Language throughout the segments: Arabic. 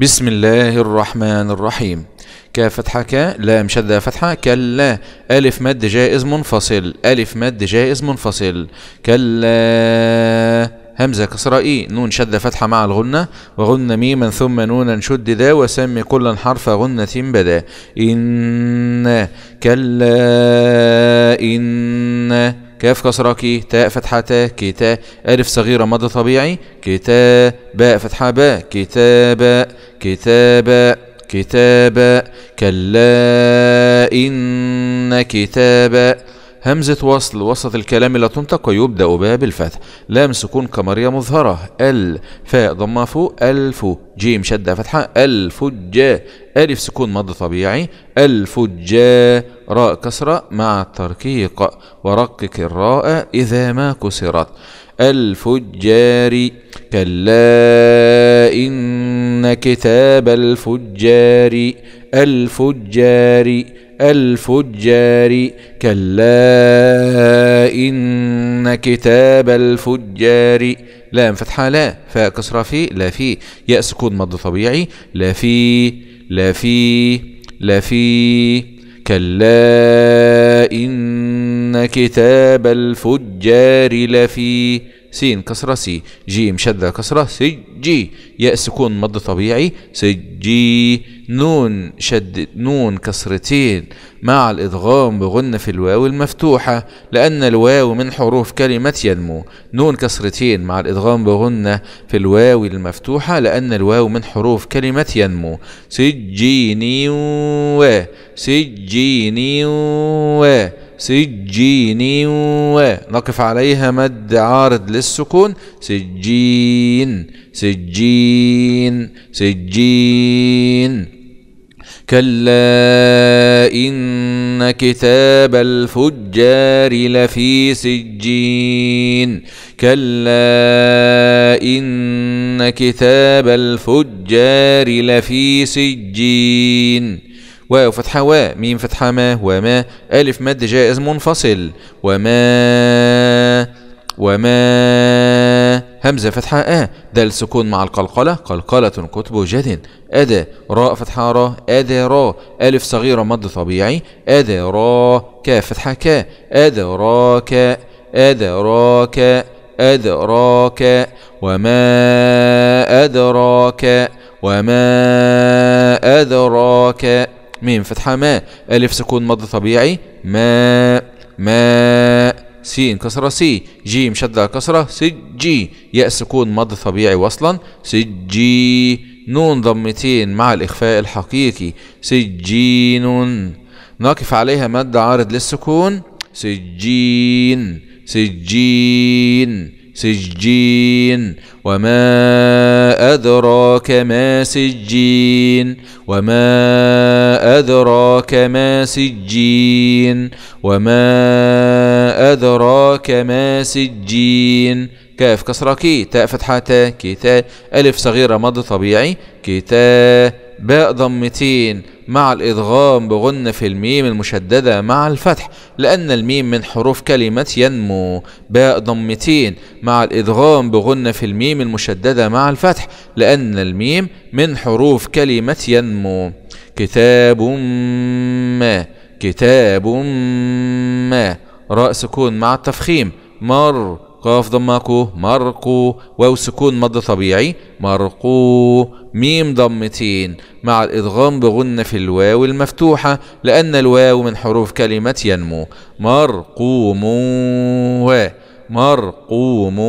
بسم الله الرحمن الرحيم كاف فتحة ك لام شدة فتحة كلا ألف مد جائز منفصل ألف مد جائز منفصل كلا همزة كسرة إي نون شدة فتحة مع الغنة وغنة ميما ثم نونا شددا وسم كلا حرف غنة بدا إن كلا إن كاف كسرة كي تاء فتحة تاء كي تاء ألف صغيرة مد طبيعي كتاب باء فتحة باء كتاب كتاب كتاب كلا إن كتاب همزة وصل وسط الكلام لا تنطق ويبدأ بها بالفتح لام سكون قمرية مظهرة ال فاء ضمة فوق ألف جيم شدة فتحة جا ألف سكون مد طبيعي جا راء كسرة مع التركيق ورقق الراء إذا ما كسرت الفجار كلا إن كتاب الفجار الفجار الفجار كلا إن كتاب الفجار لا فتحة لا فاء كسرة في لا في ياء سكون مد طبيعي لا في لا في لا في كلا إن كتاب الفجار لفي س كسرة سي ج مشدة كسرة سي جي ياء سكون مد طبيعي سجي نون شد نون كسرتين مع الإدغام بغنة في الواو المفتوحة لأن الواو من حروف كلمة ينمو نون كسرتين مع الإدغام بغنة في الواو المفتوحة لأن الواو من حروف كلمة ينمو سجيني و سجيني و سجين و نقف عليها مد عارض للسكون سجين سجين سجين كلا إن كتاب الفجار لفي سجين كلا إن كتاب الفجار لفي سجين واو فتحة وا ميم فتحة ما وما ألف مد جائز منفصل وما وما همزة فتحة آ دال سكون مع القلقلة قلقلة كتب جد أدا راء فتحة راء أدا راء ألف صغيرة مد طبيعي أدا راء كاف فتحة كا أدا راء كا أدا راء كا أدراك وما أدراك وما أدراك ميم فتحة ما ألف سكون مض طبيعي ماء ماء سين كسرة سي جيم شدة كسرة سجي ياء سكون مض طبيعي وصلا سجي نون ضمتين مع الإخفاء الحقيقي سجين نقف عليها مادة عارض للسكون سجين سجين سجين وما أدراك ما سجين وما أدراك ما سجين وما أدراك ما سجين كاف كسرة كي تاء فتحة تا كي تاء ألف صغيرة مض طبيعي كي تاء باء ضمتين مع الإدغام بغن في الميم المشددة مع الفتح لأن الميم من حروف كلمة ينمو باء ضمتين مع الإدغام بغن في الميم المشددة مع الفتح لأن الميم من حروف كلمة ينمو كتاب ما كتاب ما راء سكون مع التفخيم مر قاف ضمكو مرقو واو سكون مد طبيعي مرقو ميم ضمتين مع الإدغام بغن في الواو المفتوحة لأن الواو من حروف كلمة ينمو مرقو مرقوم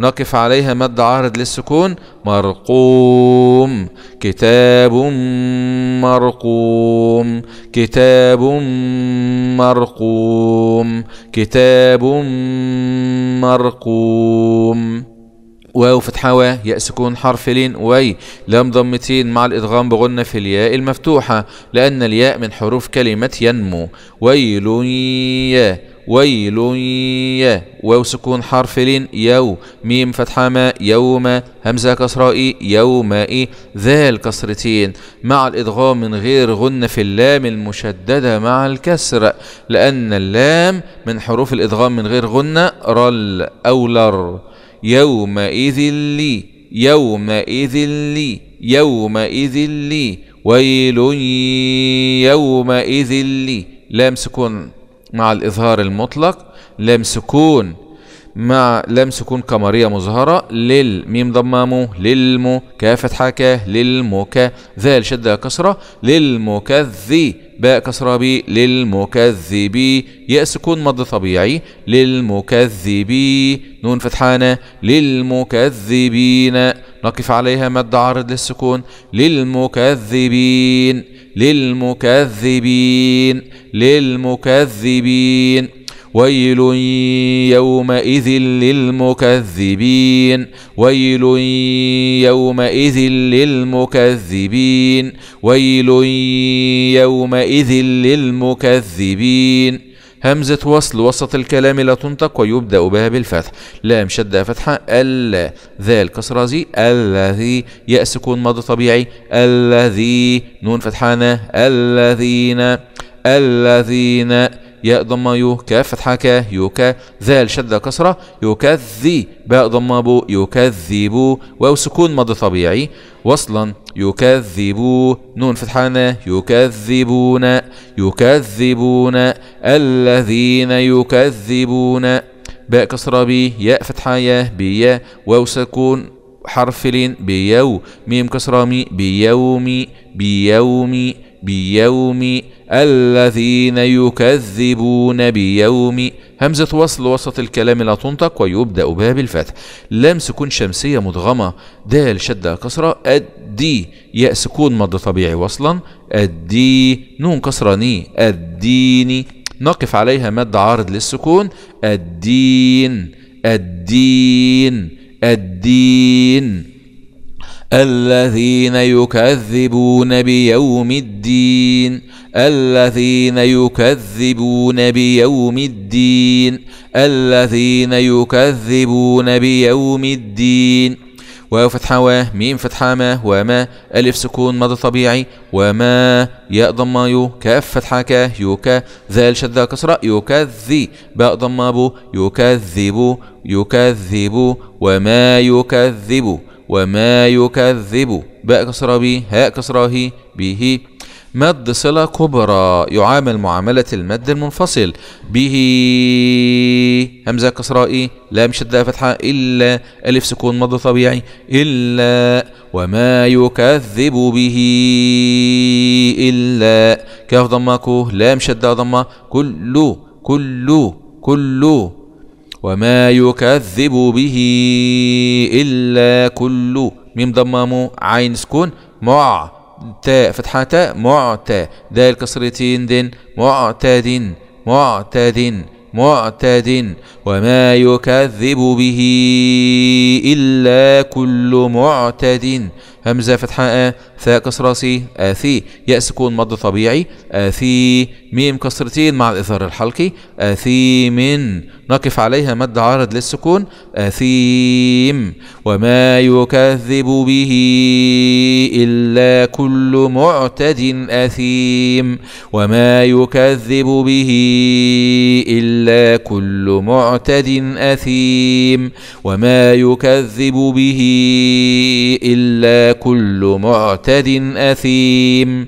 نقف عليها مد عارض للسكون مرقوم كتاب مرقوم كتاب مرقوم كتاب مرقوم واو فتحة و ياء سكون حرف لين وي لام ضمتين مع الإدغام بغنة في الياء المفتوحة لأن الياء من حروف كلمة ينمو ويل يا ويل ي واو سكون حرف لين يو ميم فتحة ما يوم همزة كسراء يوم إيه ذال كسرتين مع الإدغام من غير غن في اللام المشددة مع الكسر لأن اللام من حروف الإدغام من غير غنة رل أو لر يومئذ لي يومئذ لي يومئذ لي ويل يومئذ لي لام سكون مع الإظهار المطلق لام سكون مع لام سكون قمرية مظهرة لل ميم ضمامو للمو كافة حكا للموكا ذال شدة كسرة للمكذي باء كسرة بي للمكذبي ياء سكون مد طبيعي للمكذبي نون فتحانة للمكذبين نقف عليها مد عارض للسكون للمكذبين للمكذبين للمكذبين ويل يومئذ للمكذبين ويل يومئذ للمكذبين ويل يومئذ للمكذبين همزة وصل وسط الكلام لا تنطق ويبدأ بها بالفتح لام شدة فتحة ألا ذال كسرة زي الذي ياء سكون ماضي طبيعي الذي نون فتحانة الذين الذين ياء ضمة يو كاف فتحة كا يوكا ذال شدة كسرة يكذي باء ضمة بو يكذبو واو سكون مضى طبيعي وصلا يكذبو نون فتحانة يكذبون يكذبون الذين يكذبون باء كسرة بي ياء فتحة يا بيا واو سكون حرف لين بيو ميم كسرة مي بيومي بيومي بيوم الذين يكذبون بيوم همزة وصل وسط الكلام لا تنطق ويبدأ بها بالفتح لام سكون شمسية مدغمة دال شدة كسرة أدي ياء سكون مد طبيعي وصلا أدي نون كسرة ني أديني نقف عليها مد عارض للسكون الدين الدين الدين, الدين الذين يكذبون بيوم الدين الذين يكذبون بيوم الدين الذين يكذبون بيوم الدين واو فتحة و ميم فتحة ما وما ألف سكون مضى طبيعي وما ياء ضم يو كاف فتحة ك يوكا ذال شذا كسرة يكذي باء ضم بو يكذب يكذب وما يكذب وما يكذب باء كسرة به هاء كسرة هي به مد صلة كبرى يعامل معاملة المد المنفصل به همزة كسرة إيه؟ لام شدة فتحة إلا ألف سكون مد طبيعي إلا وما يكذب به إلا كاف ضمة كوه لام شدة ضمة كل كل كل وما يكذب به إلا كل ميم ضمامو عين سكون مع تاء فتحة تاء معتى دال كسرتين دن معتد معتد معتد وما يكذب به إلا كل معتد همزة فتحة آ ثاء كسرة سي آثي ياء سكون مد طبيعي آثي ميم كسرتين مع الإظهار الحلقي آثيم نقف عليها مد عارض للسكون آثيم وما يكذب به إلا كل معتد أثيم وما يكذب به إلا كل معتد أثيم وما يكذب به إلا كل معتد اثيم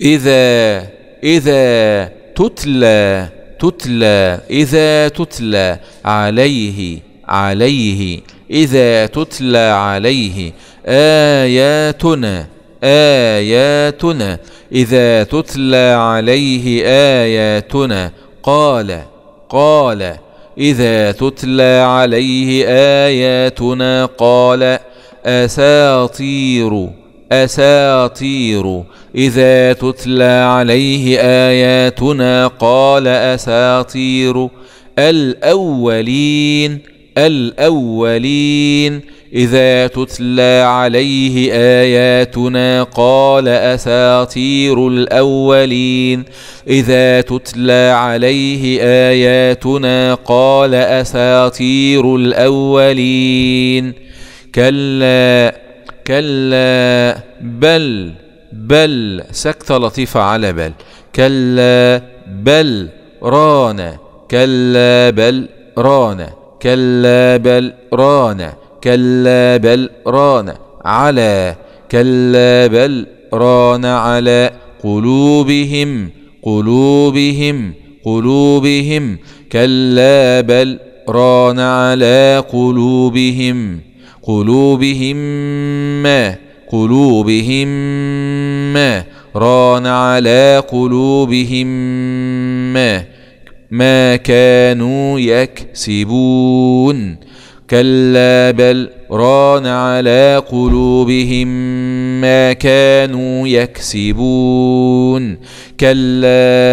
اذا اذا تتلى تتلى اذا تتلى عليه عليه اذا تتلى عليه اياتنا اياتنا اذا تتلى عليه اياتنا قال قال اذا تتلى عليه اياتنا قال أساطير أساطير إذا تتلى عليه آياتنا قال أساطير الأولين الأولين إذا تتلى عليه آياتنا قال أساطير الأولين إذا تتلى عليه آياتنا قال أساطير الأولين كلا كلا بل بل سكتة لطيفة على بل كلا بل رانا كلا بل رانا كلا بل رانا كلا بل رانا على كلا بل ران على قلوبهم قلوبهم قلوبهم كلا بل ران على قلوبهم قلوبهم ما قلوبهم ما ران على قلوبهم ما ما كانوا يكسبون كلا بل ران على قلوبهم ما كانوا يكسبون كلا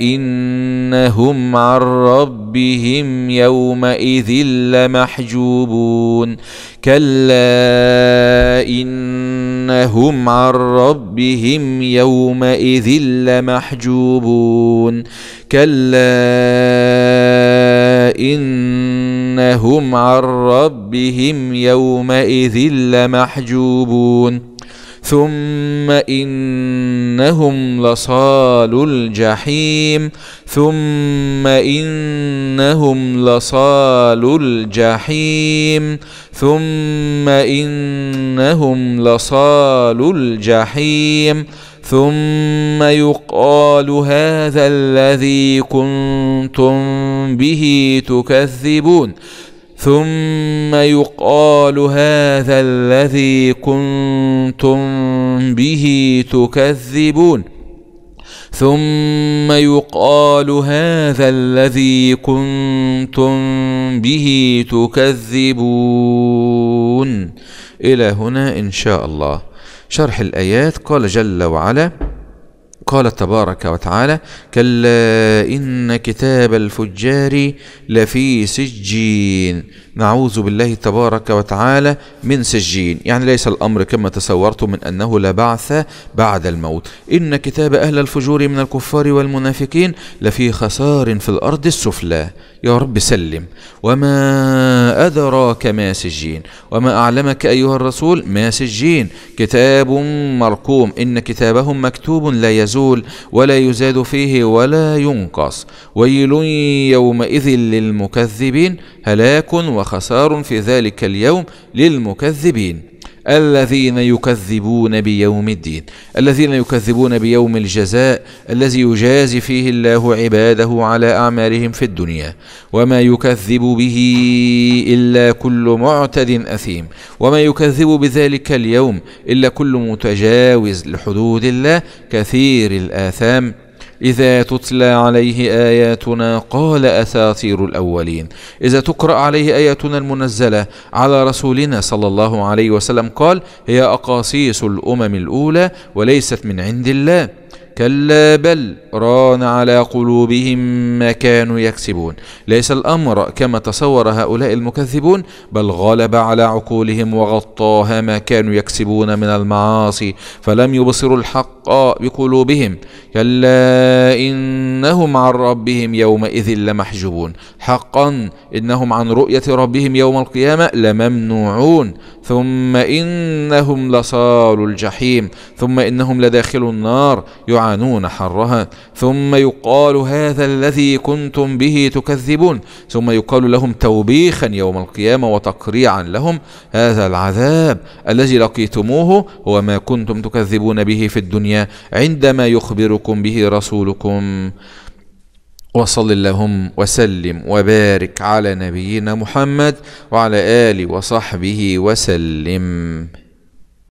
انهم عن ربهم ربهم يومئذ لمحجوبون كلا انهم عن ربهم يومئذ لمحجوبون كلا انهم عن ربهم يومئذ لمحجوبون ثم إنهم لصال الجحيم ثم إنهم لصال الجحيم ثم إنهم لصال الجحيم ثم يقال هذا الذي كنتم به تكذبون ثم يقال هذا الذي كنتم به تكذبون ثم يقال هذا الذي كنتم به تكذبون الى هنا ان شاء الله شرح الايات قال جل وعلا قال تبارك وتعالى كلا ان كتاب الفجار لفي سجين نعوذ بالله تبارك وتعالى من سجين يعني ليس الامر كما تصورت من انه لا بعث بعد الموت ان كتاب اهل الفجور من الكفار والمنافقين لفي خسار في الارض السفلى يا رب سلم وما ادراك ما سجين وما اعلمك ايها الرسول ما سجين كتاب مرقوم ان كتابهم مكتوب لا يزال يزول ولا يزاد فيه ولا ينقص ويل يومئذ للمكذبين هلاك وخسار في ذلك اليوم للمكذبين الذين يكذبون بيوم الدين الذين يكذبون بيوم الجزاء الذي يجازي فيه الله عباده على أعمالهم في الدنيا وما يكذب به إلا كل معتد أثيم وما يكذب بذلك اليوم إلا كل متجاوز لحدود الله كثير الآثام إذا تتلى عليه آياتنا قال أساطير الأولين إذا تقرأ عليه آياتنا المنزلة على رسولنا صلى الله عليه وسلم قال هي أقاصيص الأمم الأولى وليست من عند الله كلا بل ران على قلوبهم ما كانوا يكسبون ليس الأمر كما تصور هؤلاء المكذبون بل غلب على عقولهم وغطاها ما كانوا يكسبون من المعاصي فلم يبصروا الحق بقلوبهم كلا إنهم عن ربهم يومئذ لمحجوبون حقا إنهم عن رؤية ربهم يوم القيامة لممنوعون ثم إنهم لصال الجحيم ثم إنهم لداخل النار يعانون حرها ثم يقال هذا الذي كنتم به تكذبون ثم يقال لهم توبيخا يوم القيامة وتقريعا لهم هذا العذاب الذي لقيتموه هو ما كنتم تكذبون به في الدنيا عندما يخبركم به رسولكم وصل اللهم وسلم وبارك على نبينا محمد وعلى اله وصحبه وسلم